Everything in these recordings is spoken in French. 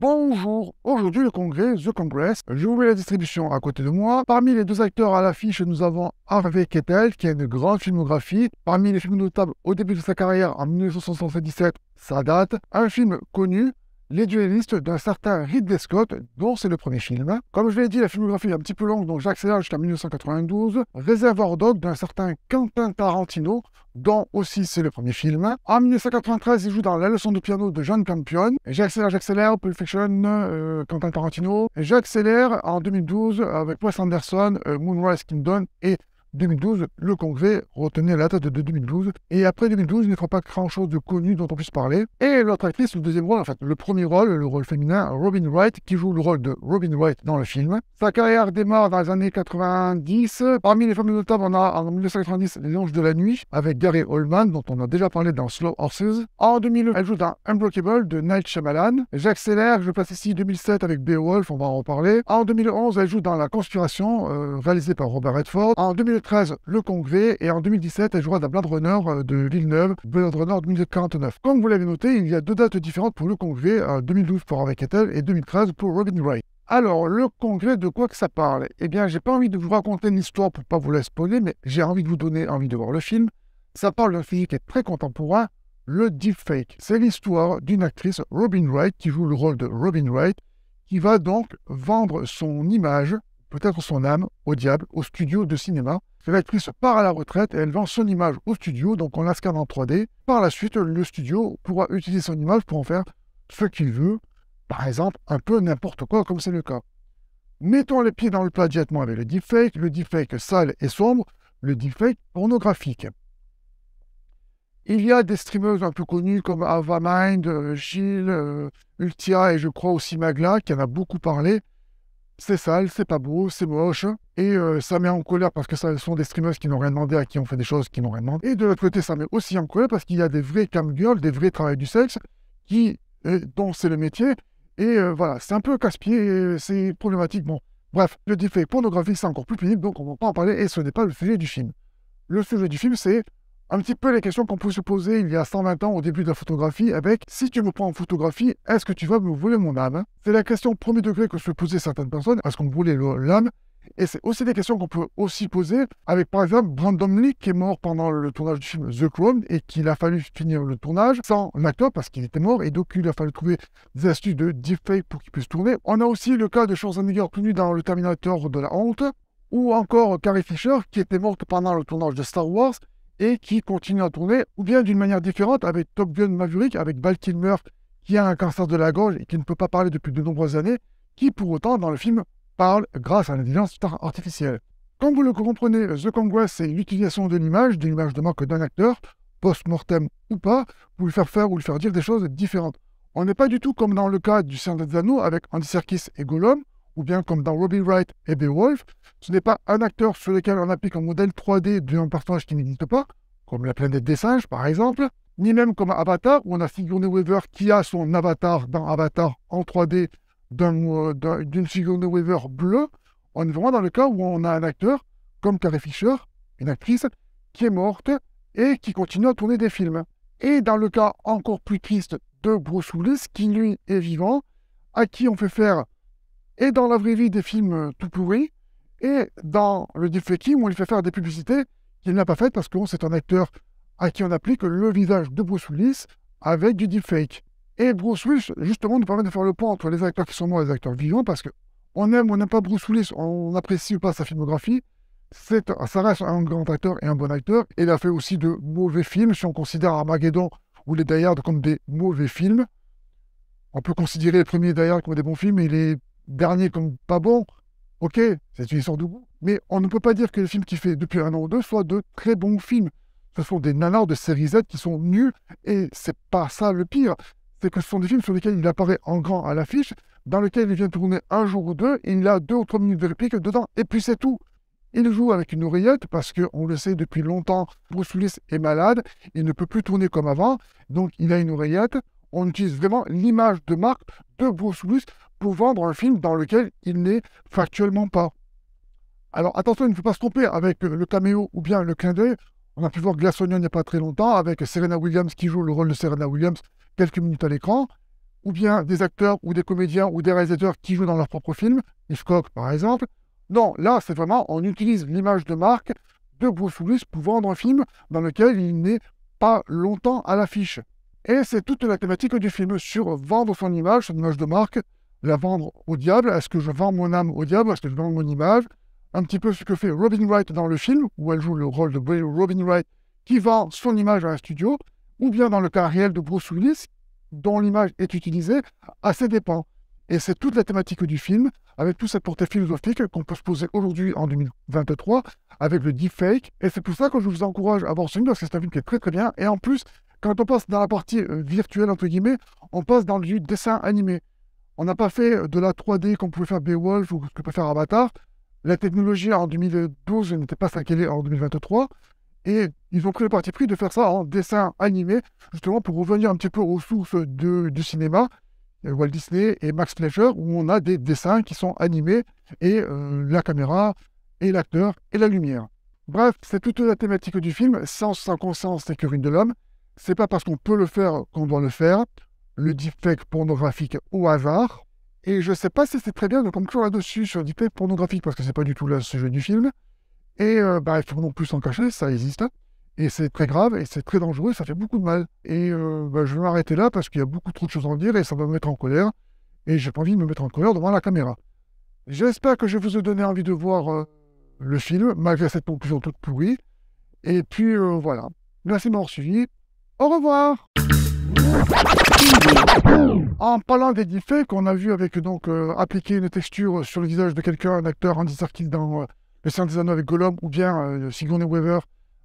Bonjour, aujourd'hui le congrès, The Congress. J'ai ouvert la distribution à côté de moi. Parmi les deux acteurs à l'affiche, nous avons Harvey Kettel, qui a une grande filmographie. Parmi les films notables au début de sa carrière en 1977, ça date. Un film connu, les duellistes d'un certain Ridley Scott, dont c'est le premier film. Comme je l'ai dit, la filmographie est un petit peu longue, donc j'accélère jusqu'à 1992. Réservoir Dog d'un certain Quentin Tarantino, dont aussi c'est le premier film. En 1993, il joue dans La leçon de piano de John Campion. J'accélère, j'accélère, Pulp Fiction, euh, Quentin Tarantino. J'accélère en 2012 avec Wes Anderson, euh, Moonrise Kingdom et 2012, le Congrès retenait la date de 2012, et après 2012, il ne fera pas grand-chose de connu dont on puisse parler. Et l'autre actrice, le deuxième rôle, en fait, le premier rôle, le rôle féminin, Robin Wright, qui joue le rôle de Robin Wright dans le film. Sa carrière démarre dans les années 90. Parmi les femmes notables, on a en 1990 Les Anges de la Nuit, avec Gary Oldman, dont on a déjà parlé dans Slow Horses. En 2000, elle joue dans Unbreakable de Night Shyamalan. J'accélère, je place ici 2007 avec Beowulf, on va en reparler. En 2011, elle joue dans La Conspiration, euh, réalisée par Robert Redford. En 2012. 2013, le Congrès, et en 2017, elle jouera dans Blade Runner euh, de Villeneuve, Blade Runner 2049. Comme vous l'avez noté, il y a deux dates différentes pour le Congrès, 2012 euh, pour Harvey Kettle et 2013 pour Robin Wright. Alors, le congrès, de quoi que ça parle Eh bien, j'ai pas envie de vous raconter une histoire pour pas vous la spoiler, mais j'ai envie de vous donner envie de voir le film. Ça parle d'un film qui est très contemporain, le deepfake. C'est l'histoire d'une actrice, Robin Wright, qui joue le rôle de Robin Wright, qui va donc vendre son image peut-être son âme, au diable, au studio de cinéma. Cette actrice part à la retraite et elle vend son image au studio, donc on la scanne en 3D. Par la suite, le studio pourra utiliser son image pour en faire ce qu'il veut, par exemple un peu n'importe quoi comme c'est le cas. Mettons les pieds dans le plat directement avec le deepfake, le deepfake sale et sombre, le deepfake pornographique. Il y a des streameuses un peu connues comme Avamind, Gilles, euh, euh, Ultia et je crois aussi Magla, qui en a beaucoup parlé, c'est sale, c'est pas beau, c'est moche, et euh, ça met en colère parce que ce sont des streamers qui n'ont rien demandé, à qui on fait des choses qui n'ont rien demandé. Et de l'autre côté, ça met aussi en colère parce qu'il y a des vrais camgirls, des vrais travailleurs du sexe, qui, euh, dont c'est le métier, et euh, voilà, c'est un peu casse-pied, c'est problématique. Bon, bref, le défait pornographique, c'est encore plus pénible, donc on ne va pas en parler, et ce n'est pas le sujet du film. Le sujet du film, c'est un petit peu les questions qu'on peut se poser il y a 120 ans au début de la photographie avec si tu me prends en photographie, est-ce que tu vas me voler mon âme C'est la question premier degré que se posaient certaines personnes, est-ce qu'on voulait l'âme et c'est aussi des questions qu'on peut aussi poser avec par exemple Brandon Lee qui est mort pendant le tournage du film The Clone et qu'il a fallu finir le tournage sans l'acteur parce qu'il était mort et donc il a fallu trouver des astuces de deepfake pour qu'il puisse tourner. On a aussi le cas de Schwarzenegger connu dans le Terminator de la honte ou encore Carrie Fisher qui était morte pendant le tournage de Star Wars et qui continue à tourner, ou bien d'une manière différente avec Top Gun Maverick, avec Baltimore qui a un cancer de la gorge et qui ne peut pas parler depuis de nombreuses années, qui pour autant dans le film parle grâce à l'intelligence artificielle. Comme vous le comprenez, The Congress, c'est l'utilisation de l'image, de l'image de manque d'un acteur, post-mortem ou pas, pour lui faire faire ou lui faire dire des choses différentes. On n'est pas du tout comme dans le cas du Seigneur des Anneaux avec Andy Serkis et Gollum, ou bien comme dans Robbie Wright et Beowulf, ce n'est pas un acteur sur lequel on applique un modèle 3D d'un personnage qui n'existe pas, comme la planète des singes par exemple, ni même comme Avatar, où on a Sigourney Weaver qui a son avatar dans Avatar en 3D euh, d'une Sigourney Weaver bleue. On est vraiment dans le cas où on a un acteur, comme Carrie Fisher, une actrice, qui est morte et qui continue à tourner des films. Et dans le cas encore plus triste de Bruce Willis, qui lui est vivant, à qui on fait faire et dans la vraie vie des films euh, tout pourris, et dans le deepfaking où on lui fait faire des publicités qu'il n'a pas faites parce que c'est un acteur à qui on applique le visage de Bruce Willis avec du deepfake. Et Bruce Willis, justement, nous permet de faire le pont entre les acteurs qui sont morts et les acteurs vivants parce que on aime ou on n'aime pas Bruce Willis, on apprécie ou pas sa filmographie. C'est, ça reste un grand acteur et un bon acteur. Et il a fait aussi de mauvais films. Si on considère Armageddon ou les Die Hard comme des mauvais films, on peut considérer les premiers Die Hard comme des bons films, mais est Dernier comme pas bon, ok, c'est une histoire de goût. Mais on ne peut pas dire que le film qui fait depuis un an ou deux soit de très bons films. Ce sont des nanars de série Z qui sont nuls, et c'est pas ça le pire. C'est que ce sont des films sur lesquels il apparaît en grand à l'affiche, dans lequel il vient tourner un jour ou deux, il a deux ou trois minutes de réplique dedans, et puis c'est tout. Il joue avec une oreillette parce que, on le sait depuis longtemps, Bruce Willis est malade, il ne peut plus tourner comme avant, donc il a une oreillette. On utilise vraiment l'image de marque de Bruce Willis pour vendre un film dans lequel il n'est factuellement pas. Alors attention, il ne faut pas se tromper avec euh, le caméo ou bien le clin d'œil. On a pu voir Glassonian il n'y a pas très longtemps avec Serena Williams qui joue le rôle de Serena Williams quelques minutes à l'écran, ou bien des acteurs ou des comédiens ou des réalisateurs qui jouent dans leur propre film, Hitchcock par exemple. Non, là c'est vraiment on utilise l'image de marque de Bruce Willis pour vendre un film dans lequel il n'est pas longtemps à l'affiche. Et c'est toute la thématique du film sur vendre son image, son image de marque, la vendre au diable Est-ce que je vends mon âme au diable Est-ce que je vends mon image Un petit peu ce que fait Robin Wright dans le film, où elle joue le rôle de Robin Wright qui vend son image à un studio, ou bien dans le cas réel de Bruce Willis, dont l'image est utilisée à ses dépens. Et c'est toute la thématique du film, avec toute cette portée philosophique qu'on peut se poser aujourd'hui en 2023, avec le fake. Et c'est pour ça que je vous encourage à voir ce film, parce que c'est un film qui est très très bien. Et en plus, quand on passe dans la partie euh, virtuelle, entre guillemets, on passe dans le dessin animé. On n'a pas fait de la 3D qu'on pouvait faire Beowulf ou ce que peut faire Avatar. La technologie en 2012 n'était pas ce en 2023. Et ils ont pris le parti pris de faire ça en dessin animé, justement pour revenir un petit peu aux sources du cinéma, euh, Walt Disney et Max Fleischer, où on a des dessins qui sont animés, et euh, la caméra, et l'acteur, et la lumière. Bref, c'est toute la thématique du film, sans, sans conscience et curine de l'homme. C'est pas parce qu'on peut le faire qu'on doit le faire le deepfake pornographique au hasard. Et je ne sais pas si c'est très bien de conclure là-dessus sur le deepfake pornographique, parce que c'est pas du tout le sujet du film. Et il euh, bah, il faut non plus s'en cacher, ça existe. Et c'est très grave, et c'est très dangereux, ça fait beaucoup de mal. Et euh, bah, je vais m'arrêter là, parce qu'il y a beaucoup trop de choses à dire, et ça va me mettre en colère. Et j'ai pas envie de me mettre en colère devant la caméra. J'espère que je vous ai donné envie de voir euh, le film, malgré cette conclusion toute pourrie. Et puis voilà. Merci de m'avoir suivi. Au revoir en parlant des deepfakes, qu'on a vu avec donc euh, appliquer une texture sur le visage de quelqu'un, un acteur, Andy Serkis dans euh, Le Seigneur des Anneaux avec Gollum, ou bien euh, Sigourney Weaver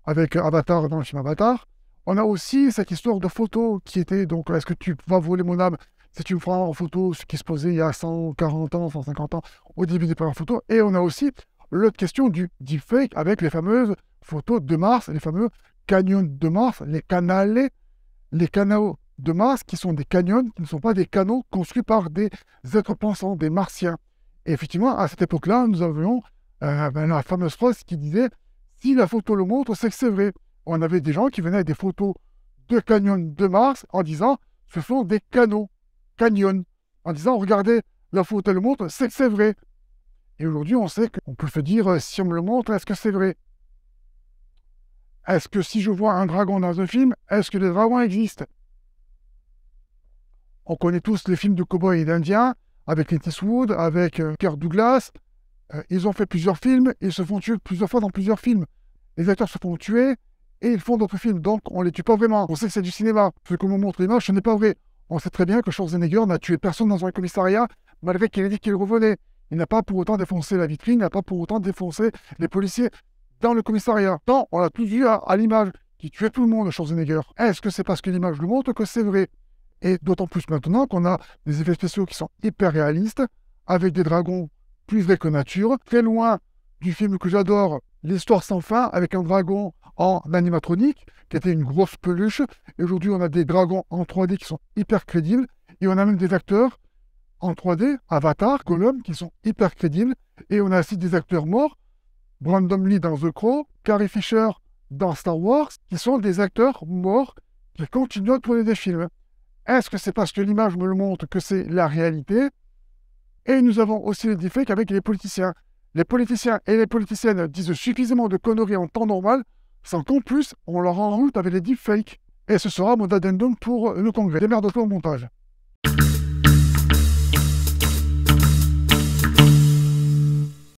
avec Avatar dans le film Avatar, on a aussi cette histoire de photos qui était donc est-ce que tu vas voler mon âme si tu me feras en photo ce qui se posait il y a 140 ans, 150 ans, au début des premières photos. Et on a aussi l'autre question du deepfake avec les fameuses photos de Mars, les fameux canyons de Mars, les canales, les canaux de Mars qui sont des canyons, qui ne sont pas des canaux construits par des êtres pensants, des martiens. Et effectivement, à cette époque-là, nous avions euh, ben, la fameuse phrase qui disait Si la photo le montre, c'est que c'est vrai. On avait des gens qui venaient avec des photos de canyons de Mars en disant Ce sont des canaux, canyons, en disant Regardez, la photo le montre, c'est que c'est vrai. Et aujourd'hui, on sait qu'on peut se dire euh, Si on me le montre, est-ce que c'est vrai Est-ce que si je vois un dragon dans un film, est-ce que les dragons existent on connaît tous les films de cowboys et d'indiens, avec Clint Eastwood, avec euh, Kirk Douglas. Euh, ils ont fait plusieurs films, ils se font tuer plusieurs fois dans plusieurs films. Les acteurs se font tuer et ils font d'autres films, donc on les tue pas vraiment. On sait que c'est du cinéma. Ce que nous montre l'image, ce n'est pas vrai. On sait très bien que Schwarzenegger n'a tué personne dans un commissariat, malgré qu'il ait dit qu'il revenait. Il n'a pas pour autant défoncé la vitrine, il n'a pas pour autant défoncé les policiers dans le commissariat. Non, on l'a tous vu à, l'image qui tuait tout le monde, Schwarzenegger. Est-ce que c'est parce que l'image le montre que c'est vrai et d'autant plus maintenant qu'on a des effets spéciaux qui sont hyper réalistes, avec des dragons plus vrais que nature, très loin du film que j'adore, L'histoire sans fin, avec un dragon en animatronique, qui était une grosse peluche. Et aujourd'hui, on a des dragons en 3D qui sont hyper crédibles. Et on a même des acteurs en 3D, Avatar, Gollum, qui sont hyper crédibles. Et on a aussi des acteurs morts, Brandon Lee dans The Crow, Carrie Fisher dans Star Wars, qui sont des acteurs morts qui continuent à tourner des films. Est-ce que c'est parce que l'image me le montre que c'est la réalité Et nous avons aussi les fake avec les politiciens. Les politiciens et les politiciennes disent suffisamment de conneries en temps normal, sans qu'en plus on leur route avec les deepfakes. Et ce sera mon addendum pour le congrès. Des merdes au montage.